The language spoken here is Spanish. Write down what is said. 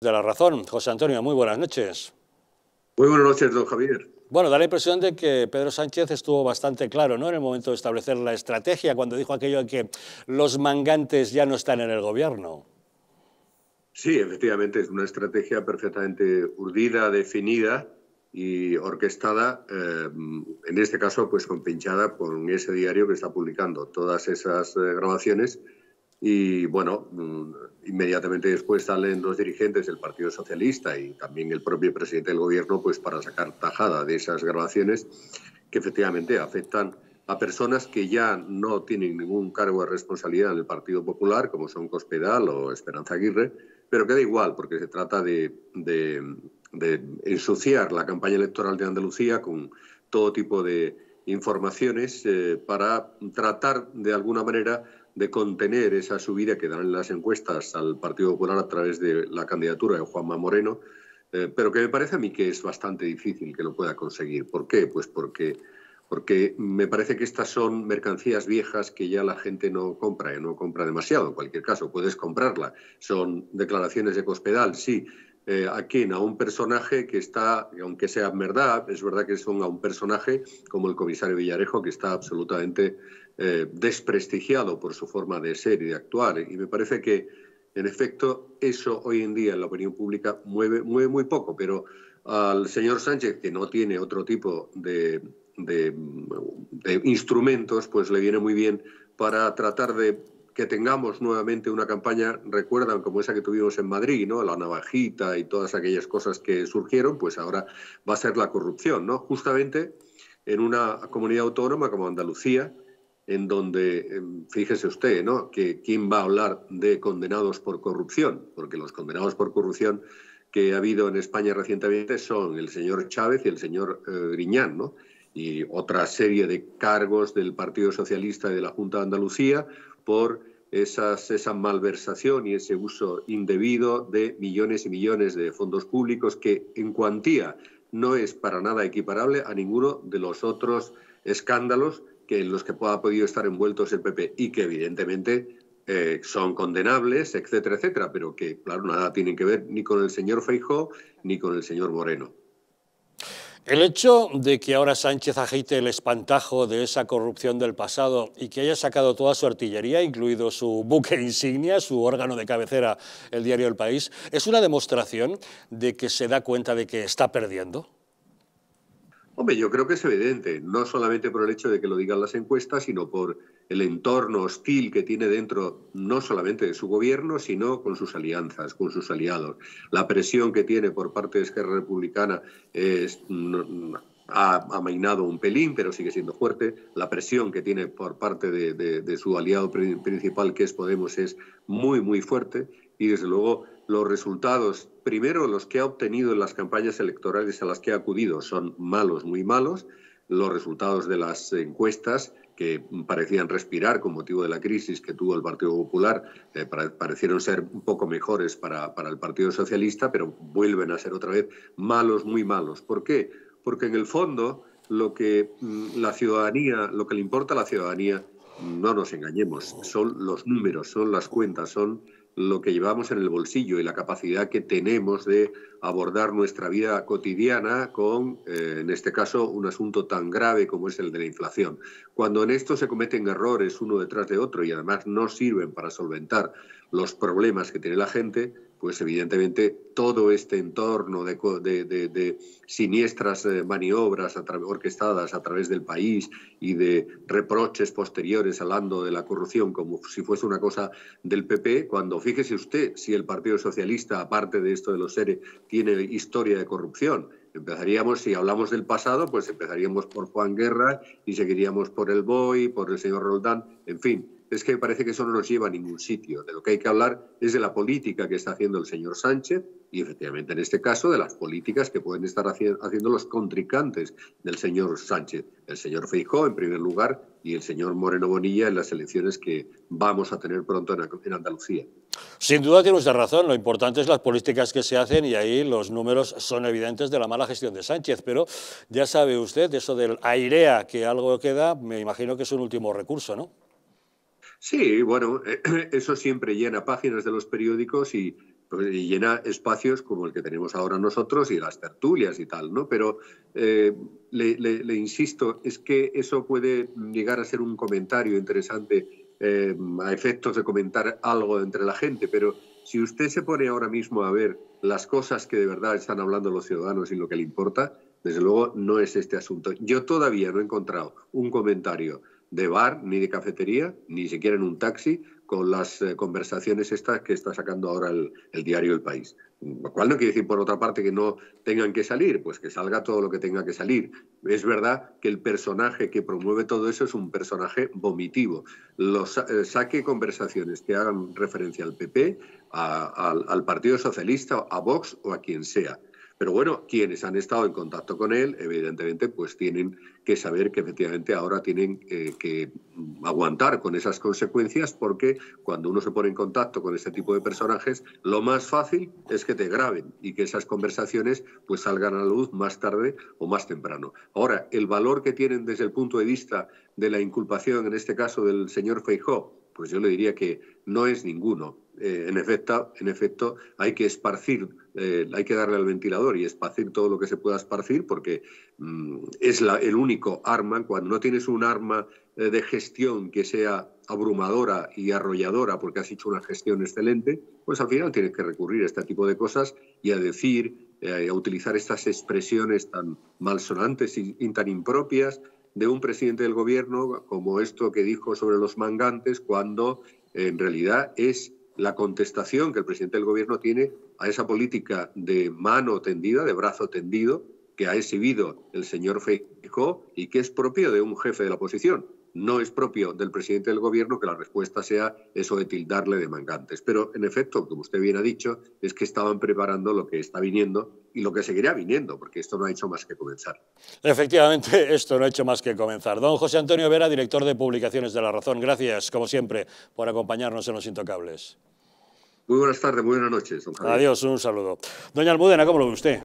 de la razón. José Antonio, muy buenas noches. Muy buenas noches, don Javier. Bueno, da la impresión de que Pedro Sánchez estuvo bastante claro ¿no? en el momento de establecer la estrategia, cuando dijo aquello de que los mangantes ya no están en el gobierno. Sí, efectivamente, es una estrategia perfectamente urdida, definida y orquestada, eh, en este caso, pues compinchada con ese diario que está publicando todas esas eh, grabaciones y bueno, mm, inmediatamente después salen los dirigentes del Partido Socialista y también el propio presidente del Gobierno pues, para sacar tajada de esas grabaciones que efectivamente afectan a personas que ya no tienen ningún cargo de responsabilidad en el Partido Popular, como son Cospedal o Esperanza Aguirre, pero queda igual, porque se trata de ensuciar la campaña electoral de Andalucía con todo tipo de informaciones eh, para tratar de alguna manera de contener esa subida que dan las encuestas al Partido Popular a través de la candidatura de Juanma Moreno, eh, pero que me parece a mí que es bastante difícil que lo pueda conseguir. ¿Por qué? Pues porque, porque me parece que estas son mercancías viejas que ya la gente no compra, y eh, no compra demasiado. En cualquier caso, puedes comprarla. Son declaraciones de Cospedal, sí, eh, a quien, a un personaje que está, aunque sea verdad, es verdad que son a un personaje como el comisario Villarejo, que está absolutamente eh, desprestigiado por su forma de ser y de actuar. Y me parece que, en efecto, eso hoy en día en la opinión pública mueve, mueve muy poco, pero al señor Sánchez, que no tiene otro tipo de, de instrumentos, pues le viene muy bien para tratar de que tengamos nuevamente una campaña, recuerdan como esa que tuvimos en Madrid, ¿no? La navajita y todas aquellas cosas que surgieron, pues ahora va a ser la corrupción, ¿no? Justamente en una comunidad autónoma como Andalucía, en donde, em, fíjese usted, ¿no? Que quién va a hablar de condenados por corrupción, porque los condenados por corrupción que ha habido en España recientemente son el señor Chávez y el señor eh, Griñán, ¿no? Y otra serie de cargos del Partido Socialista y de la Junta de Andalucía, por esa malversación y ese uso indebido de millones y millones de fondos públicos que en cuantía no es para nada equiparable a ninguno de los otros escándalos que en los que ha podido estar envueltos el PP y que evidentemente eh, son condenables, etcétera, etcétera, pero que claro nada tienen que ver ni con el señor Feijó ni con el señor Moreno. El hecho de que ahora Sánchez agite el espantajo de esa corrupción del pasado y que haya sacado toda su artillería, incluido su buque insignia, su órgano de cabecera, el diario El País, es una demostración de que se da cuenta de que está perdiendo. Hombre, yo creo que es evidente, no solamente por el hecho de que lo digan las encuestas, sino por el entorno hostil que tiene dentro, no solamente de su gobierno, sino con sus alianzas, con sus aliados. La presión que tiene por parte de Esquerra Republicana ha amainado un pelín, pero sigue siendo fuerte. La presión que tiene por parte de su aliado principal, que es Podemos, es muy, muy fuerte y desde luego los resultados, primero los que ha obtenido en las campañas electorales a las que ha acudido son malos, muy malos, los resultados de las encuestas que parecían respirar con motivo de la crisis que tuvo el Partido Popular, eh, parecieron ser un poco mejores para, para el Partido Socialista, pero vuelven a ser otra vez malos, muy malos. ¿Por qué? Porque en el fondo lo que mm, la ciudadanía, lo que le importa a la ciudadanía, no nos engañemos, son los números, son las cuentas, son lo que llevamos en el bolsillo y la capacidad que tenemos de abordar nuestra vida cotidiana con, eh, en este caso, un asunto tan grave como es el de la inflación. Cuando en esto se cometen errores uno detrás de otro y además no sirven para solventar los problemas que tiene la gente, pues evidentemente todo este entorno de, siniestras eh, maniobras orquestadas a través del país y de reproches posteriores hablando de la corrupción como si fuese una cosa del PP, cuando fíjese usted si el Partido Socialista, aparte de esto de los seres, tiene historia de corrupción Empezaríamos, si hablamos del pasado, pues empezaríamos por Juan Guerra y seguiríamos por el Boy, por el señor Roldán, en fin. Es que parece que eso no nos lleva a ningún sitio. De lo que hay que hablar es de la política que está haciendo el señor Sánchez y efectivamente en este caso de las políticas que pueden estar haciendo los contrincantes del señor Sánchez, el señor Feijó en primer lugar y el señor Moreno Bonilla en las elecciones que vamos a tener pronto en Andalucía. Sin duda tiene usted razón, lo importante es las políticas que se hacen y ahí los números son evidentes de la mala gestión de Sánchez, pero ya sabe usted eso del airea que algo queda, me imagino que es un último recurso, ¿no? Sí, bueno, eso siempre llena páginas de los periódicos pues, y, llena espacios como el que tenemos ahora nosotros y las tertulias y tal, ¿no? Pero eh, le, le insisto, es que eso puede llegar a ser un comentario interesante Em, a efectos de comentar algo entre la gente, pero si usted se pone ahora mismo a ver las cosas que de verdad están hablando los ciudadanos y lo que le importa, desde luego no es este asunto. Yo todavía no he encontrado un comentario de bar, ni de cafetería, ni siquiera en un taxi, con las eh, conversaciones estas que está sacando ahora el, diario El País. Lo cual no quiere decir, por otra parte, que no tengan que salir, pues que salga todo lo que tenga que salir. Es verdad que el personaje que promueve todo eso es un personaje vomitivo. Los, eh, saque conversaciones que hagan referencia al PP, al, al Partido Socialista, a Vox o a quien sea pero bueno, quienes han estado en contacto con él, evidentemente, pues tienen que saber que efectivamente ahora tienen eh, que aguantar con esas consecuencias porque cuando uno se pone en contacto con este tipo de personajes, lo más fácil es que te graben y que esas conversaciones pues salgan a la luz más tarde o más temprano. Ahora, el valor que tienen desde el punto de vista de la inculpación, en este caso del señor Feijó, pues yo le diría que no es ninguno. Eh, en, efecto, en efecto, hay que esparcir, eh, hay que darle al ventilador y esparcir todo lo que se pueda esparcir porque mm, es el único arma. Cuando no tienes un arma eh, de gestión que sea abrumadora y arrolladora porque has hecho una gestión excelente, pues al final tienes que recurrir a este tipo de cosas y a decir, a utilizar estas expresiones tan malsonantes y tan impropias de un presidente del gobierno como esto que dijo sobre los mangantes, cuando en realidad es la contestación que el presidente del gobierno tiene a esa política de mano tendida, de brazo tendido, que ha exhibido el señor Feijó y que es propio de un jefe de la oposición. No es propio del presidente del gobierno que la respuesta sea eso de tildarle de mangantes. Pero, en efecto, como usted bien ha dicho, es que estaban preparando lo que está viniendo y lo que seguirá viniendo, porque esto no ha hecho más que comenzar. Efectivamente, esto no ha hecho más que comenzar. Don José Antonio Vera, director de Publicaciones de La Razón, gracias, como siempre, por acompañarnos en Los Intocables. Muy buenas tardes, muy buenas noches. Don Javier. Adiós, un saludo. Doña Almudena, ¿cómo lo ve usted?